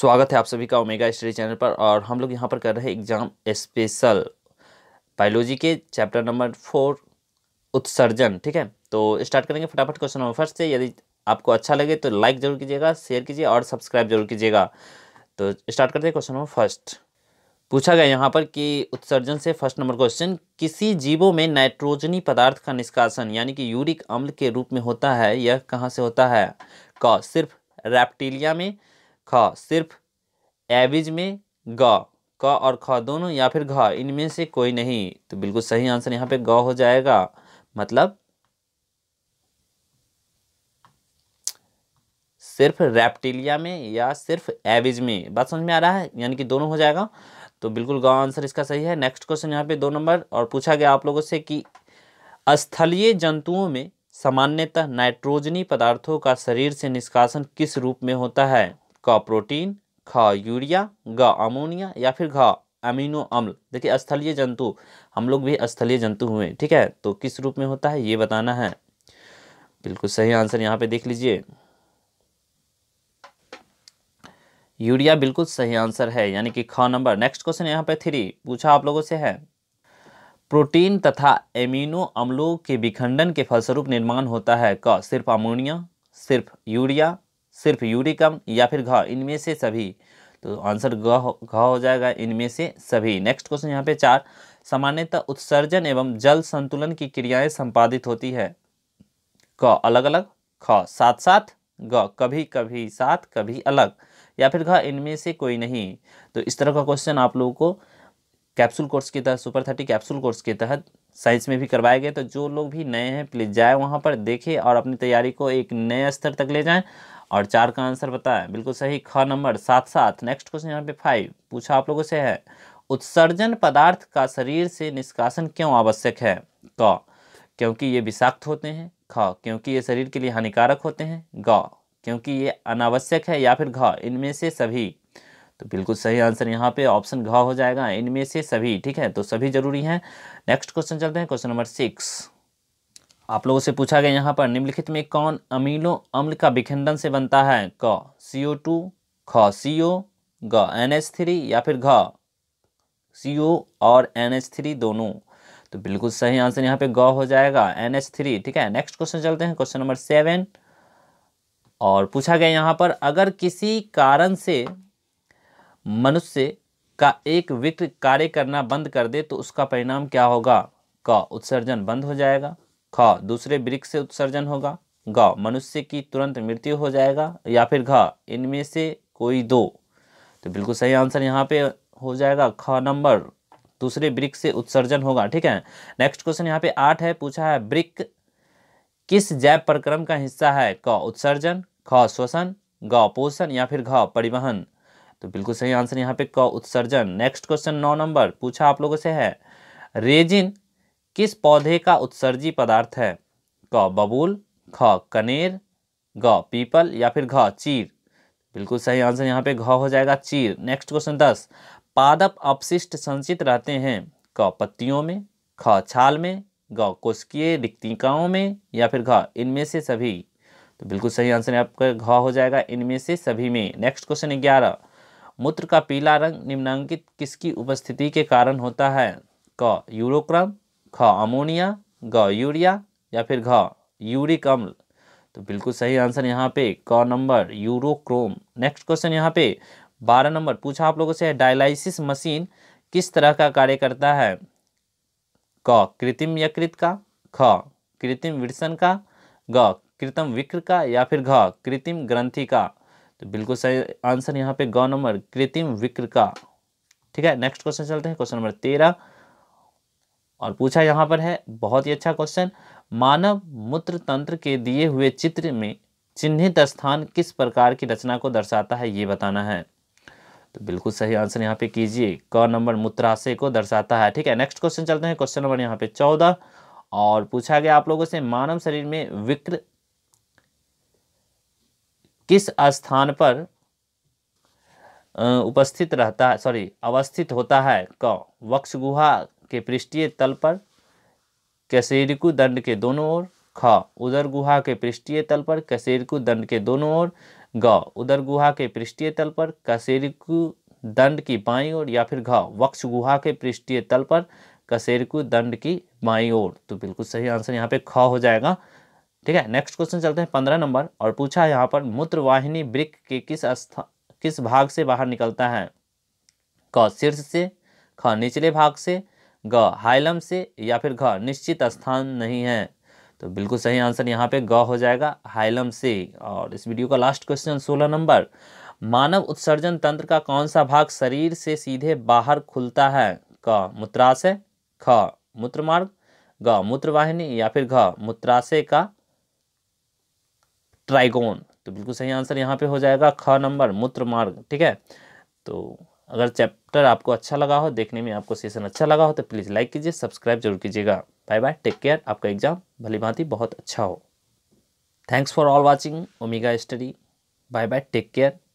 स्वागत है आप सभी का ओमेगा स्टडी चैनल पर और हम लोग यहाँ पर कर रहे हैं एग्ज़ाम स्पेशल बायोलॉजी के चैप्टर नंबर फोर उत्सर्जन ठीक है तो स्टार्ट करेंगे फटाफट क्वेश्चन नंबर फर्स्ट से यदि आपको अच्छा लगे तो लाइक ज़रूर कीजिएगा शेयर कीजिए और सब्सक्राइब जरूर कीजिएगा तो स्टार्ट करते हैं क्वेश्चन नंबर फर्स्ट पूछा गया यहाँ पर कि उत्सर्जन से फर्स्ट नंबर क्वेश्चन किसी जीवों में नाइट्रोजनी पदार्थ का निष्कासन यानी कि यूरिक अम्ल के रूप में होता है यह कहाँ से होता है क सिर्फ रैप्टीलिया में ख सिर्फ एविज में ग क और ख दोनों या फिर घ इनमें से कोई नहीं तो बिल्कुल सही आंसर यहाँ पे ग हो जाएगा मतलब सिर्फ रेप्टिलिया में या सिर्फ एविज में बात समझ में आ रहा है यानी कि दोनों हो जाएगा तो बिल्कुल ग आंसर इसका सही है नेक्स्ट क्वेश्चन यहाँ पे दो नंबर और पूछा गया आप लोगों से कि स्थलीय जंतुओं में सामान्यतः नाइट्रोजनी पदार्थों का शरीर से निष्कासन किस रूप में होता है क प्रोटीन ख यूरिया ग अमोनिया या फिर घ अमीनो अम्ल देखिए स्थलीय जंतु हम लोग भी स्थलीय जंतु हुए ठीक है तो किस रूप में होता है ये बताना है बिल्कुल सही आंसर यहाँ पे देख लीजिए यूरिया बिल्कुल सही आंसर है यानी कि ख नंबर नेक्स्ट क्वेश्चन यहाँ पे थ्री पूछा आप लोगों से है प्रोटीन तथा एमिनो अम्लों के विखंडन के फलस्वरूप निर्माण होता है क सिर्फ अमोनिया सिर्फ यूरिया सिर्फ यूरिकम या फिर घ इनमें से सभी तो आंसर घ घ हो जाएगा इनमें से सभी नेक्स्ट क्वेश्चन यहाँ पे चार सामान्यतः उत्सर्जन एवं जल संतुलन की क्रियाएं संपादित होती है क अलग अलग ख साथ साथ ग कभी कभी साथ कभी अलग या फिर घ इनमें से कोई नहीं तो इस तरह का क्वेश्चन आप लोगों को कैप्सूल कोर्स के तहत सुपर थर्टी कैप्सूल कोर्स के तहत साइंस में भी करवाए गए तो जो लोग भी नए हैं प्लीज़ जाए वहाँ पर देखें और अपनी तैयारी को एक नए स्तर तक ले जाएं और चार का आंसर बताएं बिल्कुल सही ख नंबर सात साथ नेक्स्ट क्वेश्चन यहाँ पे फाइव पूछा आप लोगों से है उत्सर्जन पदार्थ का शरीर से निष्कासन क्यों आवश्यक है क क्योंकि ये विषाक्त होते हैं ख क्योंकि ये शरीर के लिए हानिकारक होते हैं ग क्योंकि ये अनावश्यक है या फिर घ इनमें से सभी तो बिल्कुल सही आंसर यहाँ पे ऑप्शन घ हो जाएगा इनमें से सभी ठीक है तो सभी जरूरी हैं नेक्स्ट क्वेश्चन चलते हैं क्वेश्चन नंबर सिक्स आप लोगों से पूछा गया यहाँ पर निम्नलिखित में कौन अमीनो अम्ल का विखंडन से बनता है क सी ओ टू ख सी ओ ग एन एच थ्री या फिर घ सी ओ और एन एच थ्री दोनों तो बिल्कुल सही आंसर यहाँ पे ग हो जाएगा एन एच थ्री ठीक है नेक्स्ट क्वेश्चन चलते हैं क्वेश्चन नंबर सेवन और पूछा गया यहाँ पर अगर किसी कारण से मनुष्य का एक विक्र कार्य करना बंद कर दे तो उसका परिणाम क्या होगा क उत्सर्जन बंद हो जाएगा ख दूसरे वृक्ष से उत्सर्जन होगा ग मनुष्य की तुरंत मृत्यु हो जाएगा या फिर घ इनमें से कोई दो तो बिल्कुल सही आंसर यहाँ पे हो जाएगा ख नंबर दूसरे ब्रिक से उत्सर्जन होगा ठीक है नेक्स्ट क्वेश्चन यहाँ पे आठ है पूछा है ब्रिक किस जैव प्रक्रम का हिस्सा है क उत्सर्जन ख श्वसन ग पोषण या फिर घ परिवहन तो बिल्कुल सही आंसर यहाँ पे क उत्सर्जन नेक्स्ट क्वेश्चन नौ नंबर पूछा आप लोगों से है रेजिन किस पौधे का उत्सर्जी पदार्थ है क बबूल ख कनेर ग पीपल या फिर घ चीर बिल्कुल सही आंसर यहाँ पे घ हो जाएगा चीर नेक्स्ट क्वेश्चन दस पादप अपशिष्ट संचित रहते हैं क पत्तियों में ख छाल में ग कोशकीय रिक्तिकाओं में या फिर घ इनमें से सभी तो बिल्कुल सही आंसर आपका घ हो जाएगा इनमें से सभी में नेक्स्ट क्वेश्चन ग्यारह मूत्र का पीला रंग निम्नांकित किसकी उपस्थिति के कारण होता है क यूरोक्रम ख अमोनिया ग यूरिया या फिर घ यूरिक अम्ल तो बिल्कुल सही आंसर यहाँ पे क नंबर यूरोक्रोम नेक्स्ट क्वेश्चन यहाँ पे बारह नंबर पूछा आप लोगों से डायलाइसिस मशीन किस तरह का कार्य करता है क कृत्रिम यकृत का ख कृत्रिम विरसन का ग कृत्रिम विक्र का या फिर घ कृत्रिम ग्रंथि का तो बिल्कुल सही आंसर यहाँ पे ग नंबर कृत्रिम विक्र का ठीक है नेक्स्ट क्वेश्चन चलते हैं क्वेश्चन नंबर तेरह और पूछा यहाँ पर है बहुत ही अच्छा क्वेश्चन मानव मूत्र तंत्र के दिए हुए चित्र में चिन्हित स्थान किस प्रकार की रचना को दर्शाता है ये बताना है तो बिल्कुल सही आंसर यहाँ पे कीजिए क नंबर मूत्राशय को दर्शाता है ठीक है नेक्स्ट क्वेश्चन चलते हैं क्वेश्चन नंबर यहाँ पे चौदह और पूछा गया आप लोगों से मानव शरीर में विक्र किस स्थान पर उपस्थित रहता है सॉरी अवस्थित होता है क वक्ष गुहा के पृष्ठीय तल पर कैसेरिकु दंड के दोनों ओर ख उदर गुहा के पृष्ठीय तल पर कसेरिकु दंड के दोनों ओर ग उदर गुहा के पृष्ठीय तल पर कसेरिकु दंड की बाई ओर या फिर घ वक्ष गुहा के पृष्ठीय तल पर कसेरिकु दंड की बाई ओर तो बिल्कुल सही आंसर यहाँ पे ख हो जाएगा ठीक है नेक्स्ट क्वेश्चन चलते हैं पंद्रह नंबर और पूछा यहाँ पर मूत्र वाहिनी ब्रिक के किस स्था किस भाग से बाहर निकलता है क शीर्ष से ख निचले भाग से ग हाइलम से या फिर घ निश्चित स्थान नहीं है तो बिल्कुल सही आंसर यहाँ पे ग हो जाएगा हाइलम से और इस वीडियो का लास्ट क्वेश्चन सोलह नंबर मानव उत्सर्जन तंत्र का कौन सा भाग शरीर से सीधे बाहर खुलता है क मूत्राशय ख मूत्रमार्ग ग मूत्रवाहिनी या फिर घ मूत्राशय का ट्राइगोन तो बिल्कुल सही आंसर यहाँ पे हो जाएगा ख नंबर मूत्र मार्ग ठीक है तो अगर चैप्टर आपको अच्छा लगा हो देखने में आपको सेशन अच्छा लगा हो तो प्लीज़ लाइक कीजिए सब्सक्राइब जरूर कीजिएगा बाय बाय टेक केयर आपका एग्जाम भली भांति बहुत अच्छा हो thanks for all watching omega study bye bye take care